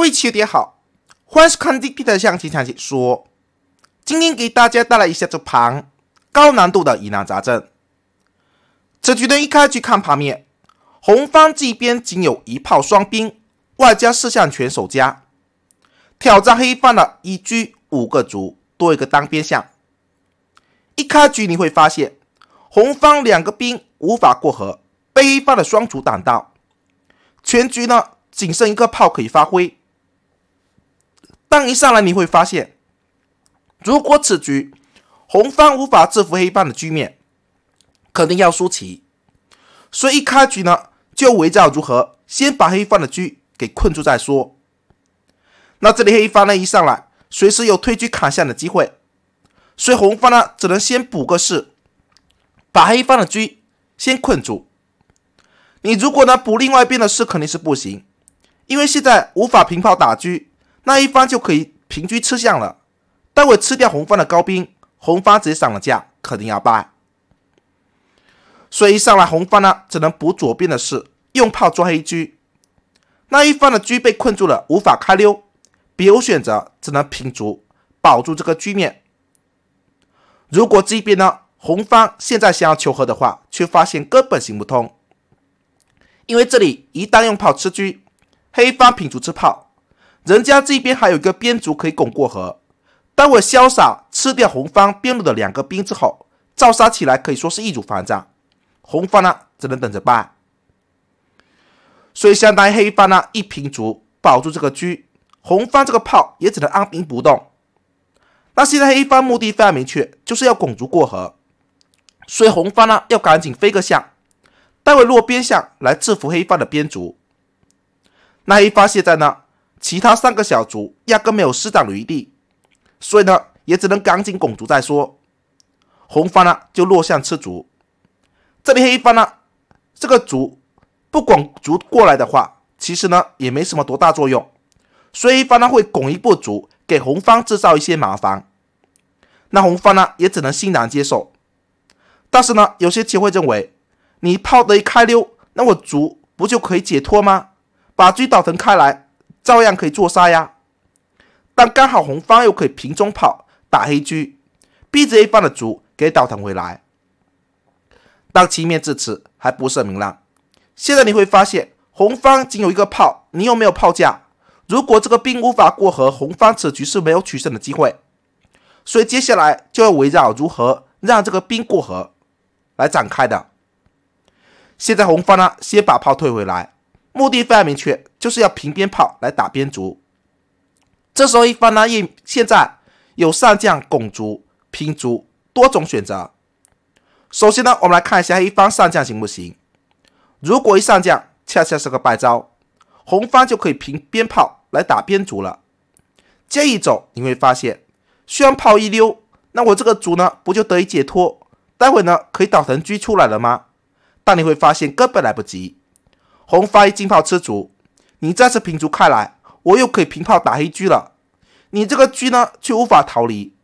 各位棋友，好，欢迎收看 D P 的象棋讲解说。今天给大家带来一下这盘高难度的疑难杂症。这局的一开局看盘面，红方这边仅有一炮双兵，外加四象全守家，挑战黑方的一车五个卒，多一个单边象。一开局你会发现，红方两个兵无法过河，被黑方的双卒挡道。全局呢，仅剩一个炮可以发挥。但一上来你会发现，如果此局红方无法制服黑方的局面，肯定要输棋。所以一开局呢，就围绕如何先把黑方的车给困住再说。那这里黑方呢，一上来随时有退车砍象的机会，所以红方呢，只能先补个士，把黑方的车先困住。你如果呢补另外一边的士肯定是不行，因为现在无法平炮打车。那一方就可以平车吃象了，待会吃掉红方的高兵，红方直接上了将，肯定要败。所以上来红方呢，只能补左边的士，用炮抓黑车。那一方的车被困住了，无法开溜，别无选择，只能平卒，保住这个局面。如果这边呢，红方现在想要求和的话，却发现根本行不通，因为这里一旦用炮吃车，黑方平卒吃炮。人家这边还有一个边卒可以拱过河，待我潇洒吃掉红方边路的两个兵之后，照杀起来可以说是易如反掌。红方呢只能等着办。所以相当于黑方呢一平卒保住这个车，红方这个炮也只能按兵不动。那现在黑方目的非常明确，就是要拱卒过河。所以红方呢要赶紧飞个象，待会落边象来制服黑方的边卒。那黑方现在呢？其他三个小卒压根没有施展的余地，所以呢，也只能赶紧拱卒再说。红方呢就落象吃卒，这边黑方呢这个卒不拱卒过来的话，其实呢也没什么多大作用，所以方呢会拱一步卒，给红方制造一些麻烦。那红方呢也只能欣然接受。但是呢，有些棋会认为你炮的一开溜，那我卒不就可以解脱吗？把车倒腾开来。照样可以做杀呀，但刚好红方又可以平中炮打黑车，逼着黑方的卒给倒腾回来。但局面至此还不甚明朗。现在你会发现，红方仅有一个炮，你又没有炮架。如果这个兵无法过河，红方此局是没有取胜的机会。所以接下来就要围绕如何让这个兵过河来展开的。现在红方呢，先把炮退回来。目的非常明确，就是要平鞭炮来打边卒。这时候一方呢，应现在有上将拱卒、平卒多种选择。首先呢，我们来看一下黑方上将行不行？如果一上将，恰恰是个败招，红方就可以平鞭炮来打边卒了。这一走，你会发现，虽然炮一溜，那我这个卒呢，不就得以解脱？待会呢，可以倒腾车出来了吗？但你会发现，根本来不及。红方一进炮吃卒，你再次平卒开来，我又可以平炮打黑车了。你这个车呢，却无法逃离。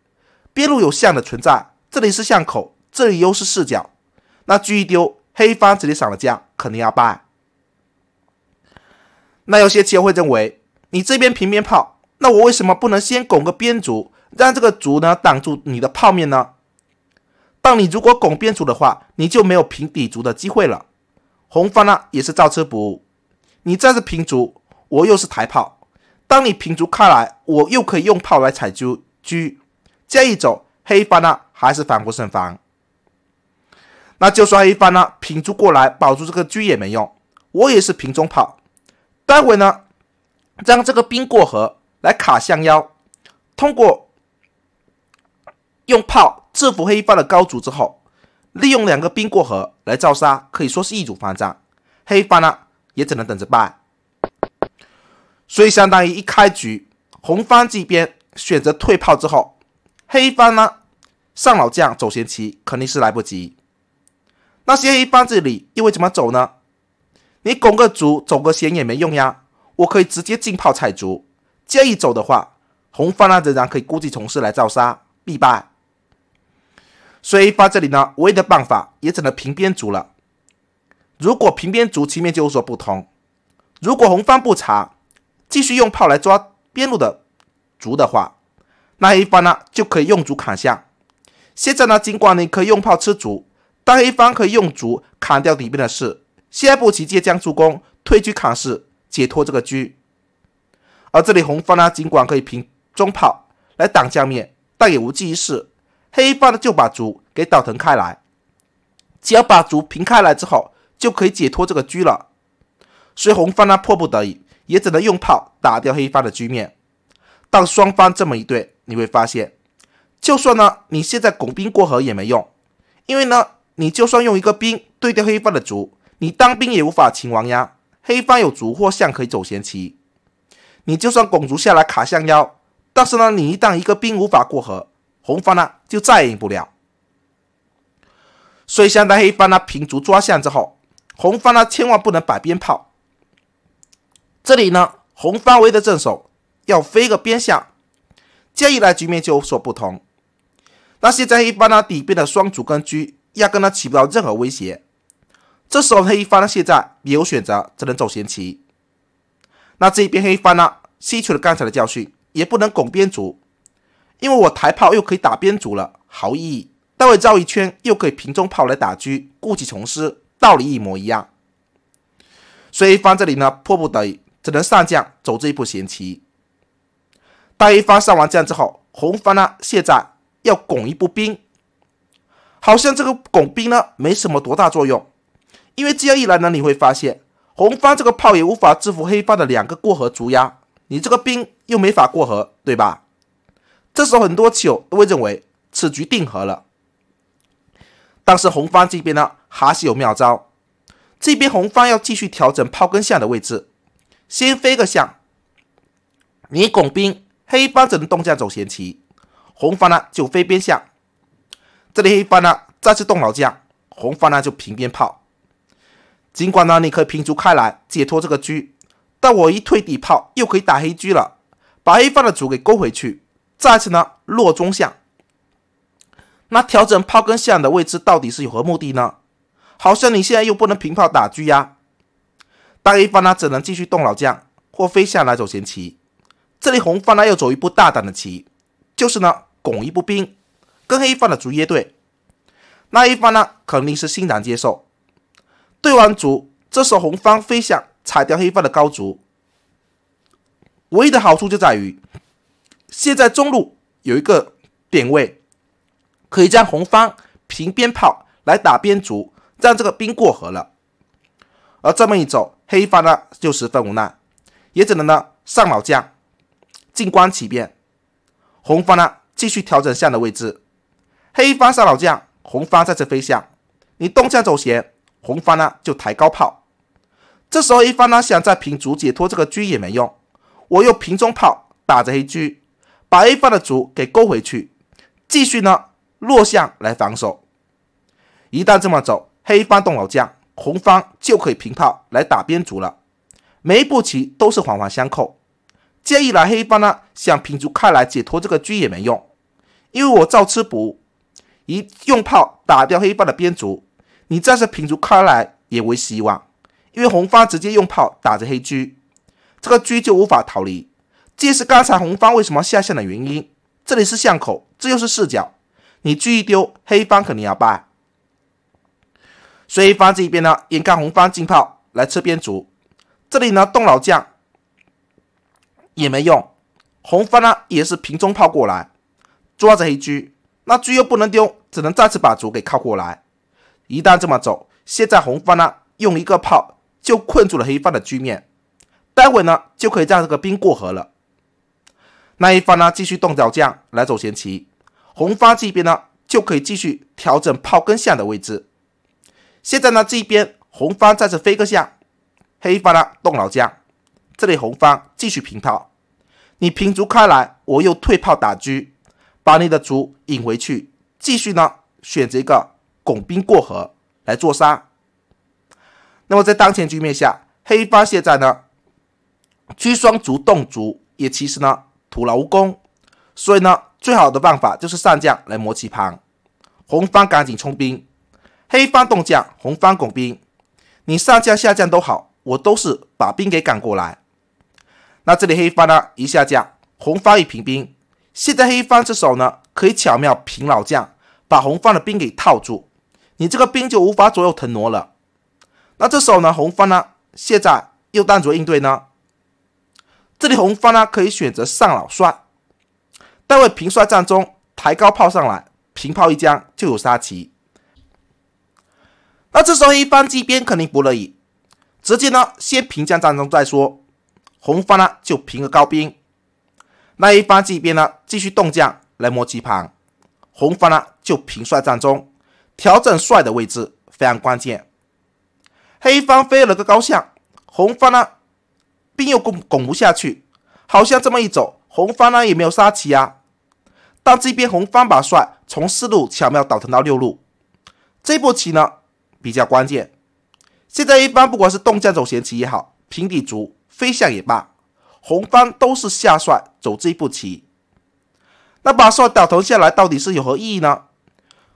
边路有象的存在，这里是象口，这里又是视角。那车一丢，黑方直接上了将，肯定要败。那有些棋友会认为，你这边平边炮，那我为什么不能先拱个边卒，让这个卒呢挡住你的炮面呢？但你如果拱边卒的话，你就没有平底卒的机会了。红方呢也是吃车补，你这是平卒，我又是抬炮。当你平卒开来，我又可以用炮来踩车车，这一走，黑方呢还是防不胜防。那就算黑方呢平卒过来保住这个车也没用，我也是平中炮。待会呢让这个兵过河来卡象腰，通过用炮制服黑方的高卒之后。利用两个兵过河来造杀，可以说是一主反战。黑方呢，也只能等着败。所以相当于一开局，红方这边选择退炮之后，黑方呢上老将走闲棋肯定是来不及。那些黑方这里又会怎么走呢？你拱个卒走个闲也没用呀，我可以直接进炮踩卒。这样一走的话，红方呢仍然可以故技重施来造杀，必败。所以黑方这里呢，唯一的办法也只能平边卒了。如果平边卒棋面就有所不同。如果红方不查，继续用炮来抓边路的卒的话，那黑方呢就可以用卒砍象。现在呢，尽管你可以用炮吃卒，但黑方可以用卒砍掉里边的士，下一步棋接将助攻退车砍士，解脱这个车。而这里红方呢，尽管可以平中炮来挡将面，但也无济于事。黑方的就把卒给倒腾开来，只要把卒平开来之后，就可以解脱这个车了。所以红方呢迫不得已，也只能用炮打掉黑方的车面。但双方这么一对，你会发现，就算呢你现在拱兵过河也没用，因为呢你就算用一个兵对掉黑方的卒，你当兵也无法擒王呀。黑方有卒或象可以走闲棋，你就算拱卒下来卡象腰，但是呢你一旦一个兵无法过河。红方呢就再赢不了，所以现在黑方呢平卒抓象之后，红方呢千万不能摆鞭炮。这里呢，红方为的镇守要飞个边象，这样一来局面就有所不同。那现在黑方呢底边的双卒跟车压根呢起不到任何威胁。这时候黑方呢现在没有选择，只能走闲棋。那这一边黑方呢吸取了刚才的教训，也不能拱边卒。因为我抬炮又可以打边卒了，毫无意义。待会绕一圈又可以平中炮来打车，故技重施，道理一模一样。所以方这里呢，迫不得已只能上将走这一步闲棋。当一方上完将之后，红方呢现在要拱一步兵，好像这个拱兵呢没什么多大作用，因为这样一来呢，你会发现红方这个炮也无法制服黑方的两个过河卒压，你这个兵又没法过河，对吧？这时候很多棋友都会认为此局定和了，但是红方这边呢还是有妙招。这边红方要继续调整炮跟象的位置，先飞个象，你拱兵，黑方只能动将走闲棋。红方呢就飞边象，这里黑方呢再次动老将，红方呢就平边炮。尽管呢你可以平卒开来解脱这个车，但我一退底炮又可以打黑车了，把黑方的卒给勾回去。再次呢落中象，那调整炮跟象的位置到底是有何目的呢？好像你现在又不能平炮打狙呀，白一方呢只能继续动老将或飞象来走闲棋。这里红方呢要走一步大胆的棋，就是呢拱一步兵，跟黑方的卒一对。那一方呢肯定是欣然接受，对完卒，这时候红方飞象踩掉黑方的高卒，唯一的好处就在于。现在中路有一个点位，可以将红方平边炮来打边卒，让这个兵过河了。而这么一走，黑方呢就十分无奈，也只能呢上老将，静观其变。红方呢继续调整象的位置，黑方上老将，红方再次飞象。你东将走闲，红方呢就抬高炮。这时候一方呢想在平卒解脱这个车也没用，我用平中炮打着黑车。把黑方的卒给勾回去，继续呢落象来防守。一旦这么走，黑方动老将，红方就可以平炮来打边卒了。每一步棋都是环环相扣。这样一来，黑方呢想平卒开来解脱这个车也没用，因为我照吃不误。一用炮打掉黑方的边卒，你再是平卒开来也为希望，因为红方直接用炮打着黑车，这个车就无法逃离。这是刚才红方为什么下象的原因。这里是象口，这又是视角，你车一丢，黑方肯定要败。所以方子一边呢，眼看红方进炮来吃边卒，这里呢动老将也没用。红方呢也是平中炮过来抓着黑车，那车又不能丢，只能再次把卒给靠过来。一旦这么走，现在红方呢用一个炮就困住了黑方的局面，待会呢就可以让这个兵过河了。那一方呢，继续动脚将来走闲棋，红方这边呢就可以继续调整炮跟象的位置。现在呢这一边红方再次飞个象，黑方呢动老将，这里红方继续平炮，你平卒开来，我又退炮打车，把你的卒引回去，继续呢选择一个拱兵过河来做杀。那么在当前局面下，黑方现在呢，车双卒动卒，也其实呢。徒劳无功，所以呢，最好的办法就是上将来磨棋盘。红方赶紧冲兵，黑方动将，红方拱兵。你上将下将都好，我都是把兵给赶过来。那这里黑方呢一下将，红方一平兵。现在黑方这手呢，可以巧妙平老将，把红方的兵给套住，你这个兵就无法左右腾挪了。那这时候呢，红方呢现在又当做应对呢？这里红方呢可以选择上老帅，待会平帅战中抬高炮上来，平炮一将就有杀棋。那这时候黑方这边肯定不乐意，直接呢先平将战中再说。红方呢就平个高兵，那一方这边呢继续动将来摸棋盘，红方呢就平帅战中调整帅的位置非常关键。黑方飞了个高象，红方呢。兵又拱拱不下去，好像这么一走，红方呢也没有杀棋啊。但这边红方把帅从四路巧妙倒腾到六路，这步棋呢比较关键。现在一般不管是动将走闲棋也好，平底卒飞象也罢，红方都是下帅走这步棋。那把帅倒腾下来到底是有何意义呢？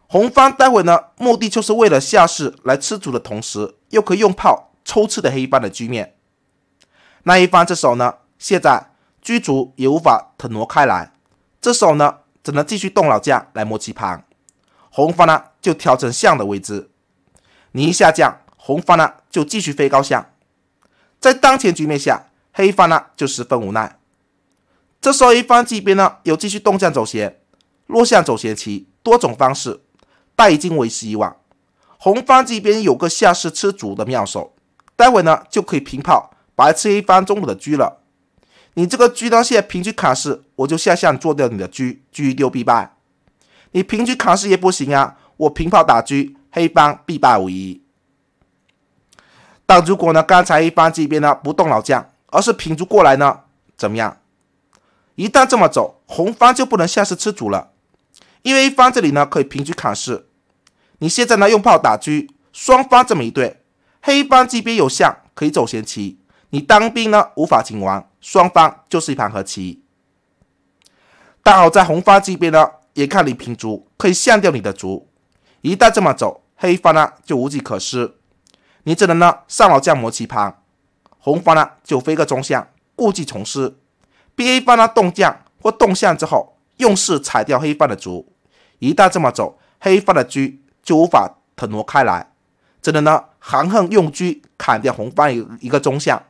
红方待会呢目的就是为了下士来吃卒的同时，又可以用炮抽吃的黑方的局面。那一方这手呢？现在居卒也无法腾挪开来，这时候呢，只能继续动老将来磨棋盘。红方呢，就调整象的位置，你一下将，红方呢就继续飞高象。在当前局面下，黑方呢就十分无奈。这时候一方这边呢，有继续动将走斜、落象走斜棋多种方式，但已经为时已晚。红方这边有个下士吃卒的妙手，待会呢就可以平炮。白吃一方中路的车了，你这个车呢？现在平局砍士，我就下象做掉你的车，车丢必败。你平局砍士也不行啊！我平炮打车，黑方必败无疑。但如果呢，刚才一方这边呢不动老将，而是平卒过来呢，怎么样？一旦这么走，红方就不能下士吃卒了，因为一方这里呢可以平局砍士。你现在呢用炮打车，双方这么一对，黑方这边有象可以走闲棋。你当兵呢，无法擒王，双方就是一盘和棋。但好在红方这边呢，也看你平卒，可以下掉你的卒。一旦这么走，黑方呢就无计可施。你只能呢上老将磨棋盘，红方呢就飞个中象，故技重施。逼黑方呢动将或动象之后，用士踩掉黑方的卒。一旦这么走，黑方的车就无法腾挪开来，只能呢含恨用车砍掉红方一一个中象。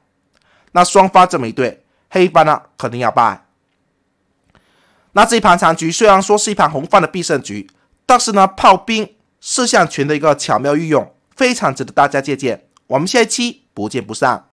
那双方这么一对，黑方呢肯定要败。那这一盘残局虽然说是一盘红方的必胜局，但是呢炮兵四象拳的一个巧妙运用，非常值得大家借鉴。我们下一期不见不散。